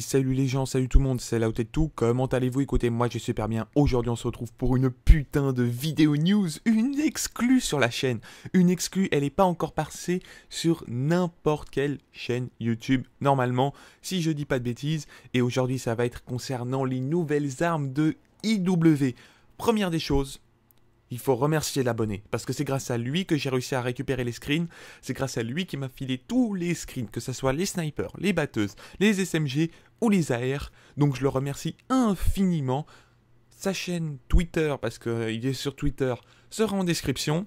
salut les gens, salut tout le monde, c'est là tout. Comment allez-vous Écoutez, moi je super bien. Aujourd'hui, on se retrouve pour une putain de vidéo news, une exclue sur la chaîne. Une exclue, elle n'est pas encore passée sur n'importe quelle chaîne YouTube normalement, si je dis pas de bêtises. Et aujourd'hui, ça va être concernant les nouvelles armes de IW. Première des choses, il faut remercier l'abonné, parce que c'est grâce à lui que j'ai réussi à récupérer les screens, c'est grâce à lui qui m'a filé tous les screens, que ce soit les snipers, les batteuses, les SMG ou les AR, donc je le remercie infiniment. Sa chaîne Twitter, parce qu'il euh, est sur Twitter, sera en description.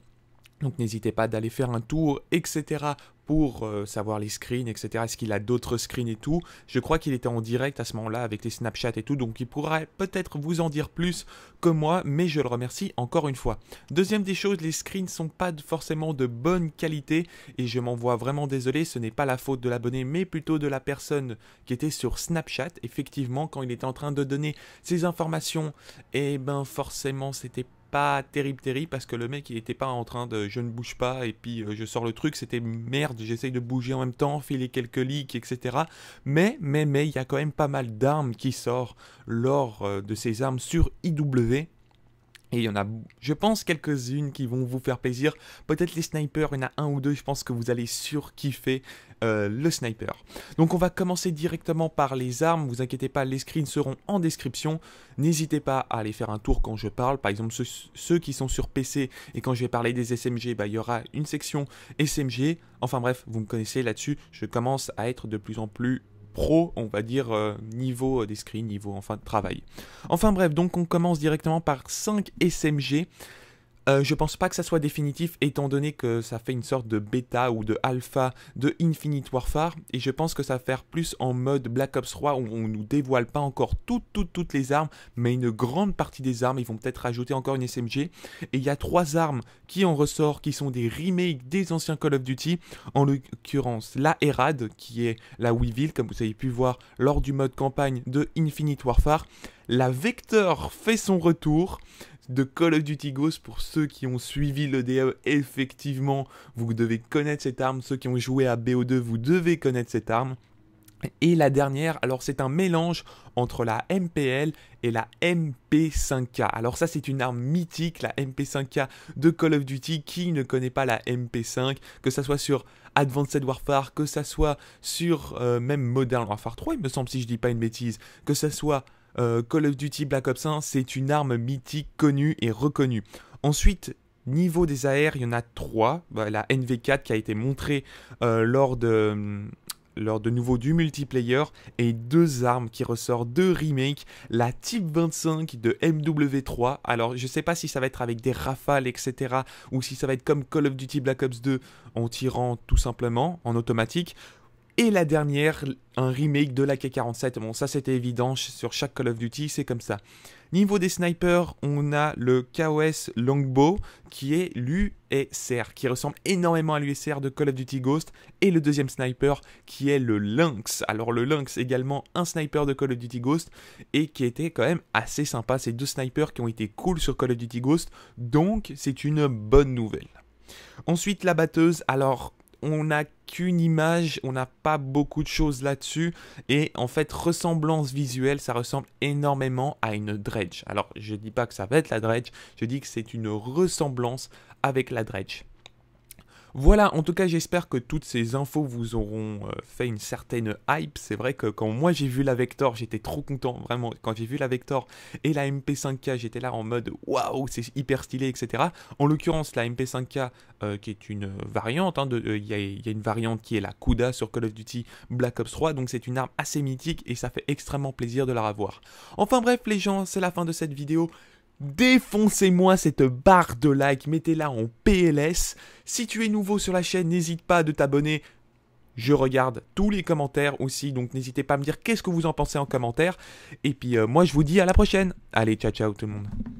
Donc n'hésitez pas d'aller faire un tour, etc pour euh, savoir les screens, etc. Est-ce qu'il a d'autres screens et tout Je crois qu'il était en direct à ce moment-là avec les Snapchat et tout, donc il pourrait peut-être vous en dire plus que moi, mais je le remercie encore une fois. Deuxième des choses, les screens sont pas forcément de bonne qualité et je m'en vois vraiment désolé, ce n'est pas la faute de l'abonné, mais plutôt de la personne qui était sur Snapchat. Effectivement, quand il était en train de donner ses informations, et eh ben forcément c'était pas terrible terrible parce que le mec il était pas en train de je ne bouge pas et puis euh, je sors le truc, c'était merde, j'essaye de bouger en même temps, filer quelques leaks, etc. Mais, mais, mais, il y a quand même pas mal d'armes qui sort lors euh, de ces armes sur IW et il y en a, je pense, quelques-unes qui vont vous faire plaisir. Peut-être les snipers, il y en a un ou deux, je pense que vous allez surkiffer euh, le sniper. Donc on va commencer directement par les armes, vous inquiétez pas, les screens seront en description. N'hésitez pas à aller faire un tour quand je parle, par exemple ceux, qui sont sur PC et quand je vais parler des SMG, bah, il y aura une section SMG. Enfin bref, vous me connaissez là-dessus, je commence à être de plus en plus pro, on va dire, euh, niveau des niveau enfin de travail. Enfin bref, donc on commence directement par 5 SMG. Euh, je pense pas que ça soit définitif étant donné que ça fait une sorte de bêta ou de alpha de Infinite Warfare et je pense que ça va faire plus en mode Black Ops 3 où on nous dévoile pas encore toutes toutes toutes les armes mais une grande partie des armes ils vont peut-être rajouter encore une SMG et il y a trois armes qui en ressort qui sont des remakes des anciens Call of Duty en l'occurrence la Erad, qui est la Weevil comme vous avez pu voir lors du mode campagne de Infinite Warfare la Vector fait son retour de Call of Duty Ghost. Pour ceux qui ont suivi le DE, effectivement, vous devez connaître cette arme. Ceux qui ont joué à BO2, vous devez connaître cette arme. Et la dernière, alors c'est un mélange entre la MPL et la MP5K. Alors ça c'est une arme mythique, la MP5K de Call of Duty. Qui ne connaît pas la MP5 Que ça soit sur Advanced Warfare, que ça soit sur euh, même Modern Warfare 3, il me semble si je dis pas une bêtise, que ça soit euh, Call of Duty Black Ops 1, c'est une arme mythique connue et reconnue. Ensuite, niveau des AR, il y en a trois. Bah, la NV4 qui a été montrée euh, lors de mm, lors de nouveau du multiplayer et deux armes qui ressortent, de remake. la Type 25 de MW3. Alors je ne sais pas si ça va être avec des rafales, etc. ou si ça va être comme Call of Duty Black Ops 2 en tirant tout simplement en automatique et la dernière, un remake de la K-47. Bon, ça c'était évident, sur chaque Call of Duty, c'est comme ça. Niveau des snipers, on a le KOS Longbow qui est l'USR, qui ressemble énormément à l'USR de Call of Duty Ghost, et le deuxième sniper qui est le Lynx. Alors le Lynx également un sniper de Call of Duty Ghost, et qui était quand même assez sympa. Ces deux snipers qui ont été cool sur Call of Duty Ghost, donc c'est une bonne nouvelle. Ensuite la batteuse, alors on n'a qu'une image, on n'a pas beaucoup de choses là-dessus. Et en fait, ressemblance visuelle, ça ressemble énormément à une dredge. Alors, je ne dis pas que ça va être la dredge, je dis que c'est une ressemblance avec la dredge. Voilà, en tout cas j'espère que toutes ces infos vous auront euh, fait une certaine hype. C'est vrai que quand moi j'ai vu la Vector, j'étais trop content, vraiment. Quand j'ai vu la Vector et la MP5K, j'étais là en mode waouh, c'est hyper stylé, etc. En l'occurrence, la MP5K, euh, qui est une variante, hein, euh, il y, y, a une variante qui est la CUDA sur Call of Duty Black Ops 3, donc c'est une arme assez mythique et ça fait extrêmement plaisir de la revoir. Enfin bref les gens, c'est la fin de cette vidéo. Défoncez-moi cette barre de like, mettez-la en PLS. Si tu es nouveau sur la chaîne, n'hésite pas à t'abonner. Je regarde tous les commentaires aussi, donc n'hésitez pas à me dire qu'est-ce que vous en pensez en commentaire. Et puis euh, moi je vous dis à la prochaine. Allez, ciao ciao tout le monde.